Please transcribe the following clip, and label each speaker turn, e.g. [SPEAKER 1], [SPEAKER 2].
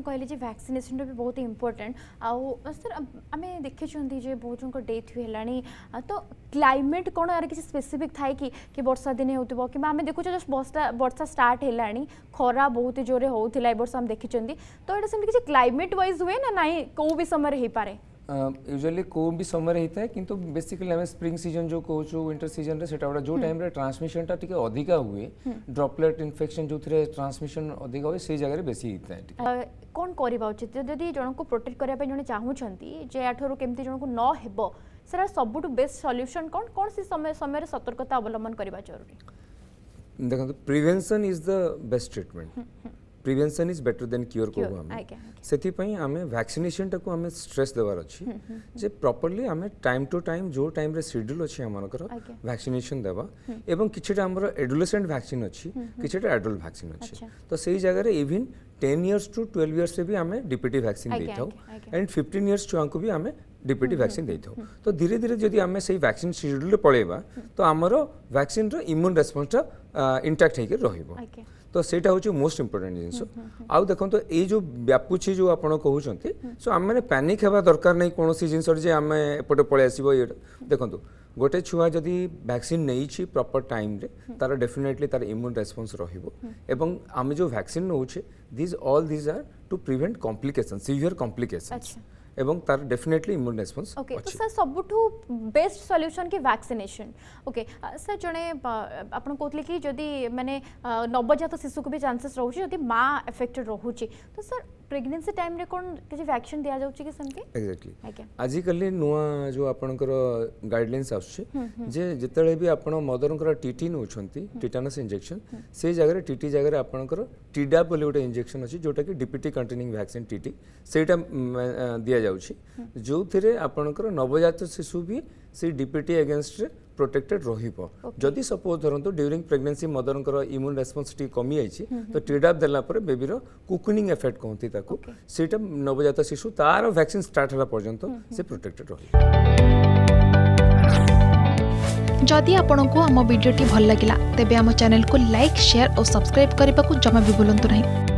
[SPEAKER 1] कहले जे भी बहुत इम्पोर्टाट आउ सर आम देखिं बहुत जन डेथ भी है तो क्लाइमेट कौन यार किसी स्पेसिफिक थाए कि कि दिन हो कि आम देखु जस्ट बर्षा वर्षा स्टार्ट है खरा बहुत ही जोर होता है आम तो ये किसी क्लाइमेट वाइज हुए ना ना कौ भी समय हो पाए
[SPEAKER 2] यूजुअली कौन भी समय रही था किंतु बेसिकली आम स्प्रिंग सीजन जो कहूँ विंटर सीजन रे सेटा जो टाइम रे ट्रांसमिशन टा टिके अधिका हुए ड्रॉपलेट हम्म। इन्फेक्शन जो थरे ट्रांसमिशन अधिका हुए से जगह रे बेसी हिता है
[SPEAKER 1] टिके कोन करबा उचित यदि जण को प्रोटेक्ट करया पे जण चाहू छंती जे आठरो केमती जण को न हेबो सारा सबटु बेस्ट सॉल्यूशन कोन कोन से समय समय रे सतर्कता अवलंबन करबा जरूरी
[SPEAKER 2] देखो prevention is the best treatment prevention is better than cure করবু আমি সেপাই আমি ভ্যাকসিনেসনটা আমি স্ট্রেস দেবার অছি যে প্রপরলি আমি টাইম টু টাইম যে টাইমে সিড্যুল অছি আমার ভ্যাকসিনেসন দেবা এবং কিছুটা আমার এডুলেসেন্ট ভ্যাকসিন অছি কিছুটা অ্যাডল্ট ভ্যাকসিন অছি তো সেই জায়গায় even ten years to twelve ইয়ার্সে বি আমি ডিপিটি ভ্যাকসিন ଦେଇଥାଉ ଆଣ୍ଡ ଫିଫ୍ଟିନ୍ ଇୟର୍ସ ଛୁଆଙ୍କୁ ବି ଆମେ ଡିପିଟି ଭ୍ୟାକ୍ସିନ୍ ଦେଇଥାଉ ତ ଧୀରେ ଧୀରେ ଯଦି ଆମେ ସେଇ ଭ୍ୟାକ୍ସିନ୍ ସିଡ୍ୟୁଲ୍ରେ ପଳେଇବା ତ ଆମର ଭ୍ୟାକ୍ସିନ୍ର ଇମ୍ୟୁନ୍ ରେସ୍ପନ୍ସଟା ଇଣ୍ଟାକ୍ଟ ହେଇକି ରହିବ তো ସେଇଟା ହେଉଛି ମୋଷ୍ଟ ଇମ୍ପୋର୍ଟାଣ୍ଟ ଜିନିଷ ଆଉ ଦେଖନ୍ତୁ ଏଇ ଯେଉଁ ବ୍ୟାପୁଛି ଯେଉଁ ଆପଣ କହୁଛନ୍ତି ସୋ ଆମେମାନେ ପ୍ୟାନିକ୍ ହେବା ଦରକାର ନାହିଁ କୌଣସି ଜିନିଷରେ ଯେ ଆମେ ଏପଟେ ପଳେଇ ଆସିବ ଇଏ ଦେଖନ୍ତୁ ଗୋଟେ ଛୁଆ ଯଦି ଭ୍ୟାକ୍ସିନ୍ ନେଇଛି ପ୍ରପର୍ ଟାଇମ୍ରେ ତାର ଡେଫିନେଟଲି ତାର ଇମ୍ୟୁନ୍ ରେସ୍ପନ୍ସ ରହିବ ଏବଂ ଆମେ ଯେଉଁ ଭ୍ୟାକ୍ସିନ୍ ନେଉଛେ these all these are to prevent complication severe complication एवं तार डेफिनेटली इम्यून रिस्पोंस ओके तो
[SPEAKER 1] सर सबटु बेस्ट सॉल्यूशन के वैक्सीनेशन ओके सर जने आपण कोतले कि जदी माने नवजात शिशु को भी चांसेस रहू छी जदी मां अफेक्टेड रहू छी तो सर प्रेगनेंसी टाइम रे कोन किसी वैक्सीन दिया जाउ कि समके
[SPEAKER 2] एग्जैक्टली आज ही नुवा जो आपन गाइडलाइंस आउ जे जितले भी आपन मदर कर टीटी नउ छंती टिटनस इंजेक्शन से जगह रे टीटी जगह रे आपन टीडा बोले उटे इंजेक्शन अछि जोटा कि डीपीटी कंटेनिंग वैक्सीन टीटी सेटा दिया जाउ जो थिरे आपन नवजात शिशु भी ସେ ଡିପିଟି ଏଗେନଷ୍ଟରେ ପ୍ରୋଟେକ୍ଟେଡ୍ ରହିବ ଯଦି ସପୋଜ୍ ଧରନ୍ତୁ ଡ୍ୟୁରିଂ ପ୍ରେଗନେନ୍ସି ମଦରଙ୍କର ଇମ୍ୟୁନ୍ ରେସ୍ପନ୍ସ ଟିକେ କମିଯାଇଛି ତ ଟିଡ଼ାପ୍ ଦେଲା ପରେ ବେବିର କୁକୁନିଂ ଏଫେକ୍ଟ କହନ୍ତି ତାକୁ ସେଇଟା ନବଜାତ ଶିଶୁ ତାର ଭ୍ୟାକ୍ସିନ୍ ଷ୍ଟାର୍ଟ ହେଲା ପର୍ଯ୍ୟନ୍ତ ସେ ପ୍ରୋଟେକ୍ଟେଡ୍ ରହିବ
[SPEAKER 1] ଯଦି ଆପଣଙ୍କୁ ଆମ ଭିଡ଼ିଓଟି ଭଲ ଲାଗିଲା ତେବେ ଆମ ଚ୍ୟାନେଲକୁ ଲାଇକ୍ ସେୟାର ଓ ସବସ୍କ୍ରାଇବ୍ କରିବାକୁ ଜମା ବି ଭୁଲନ୍ତୁ ନାହିଁ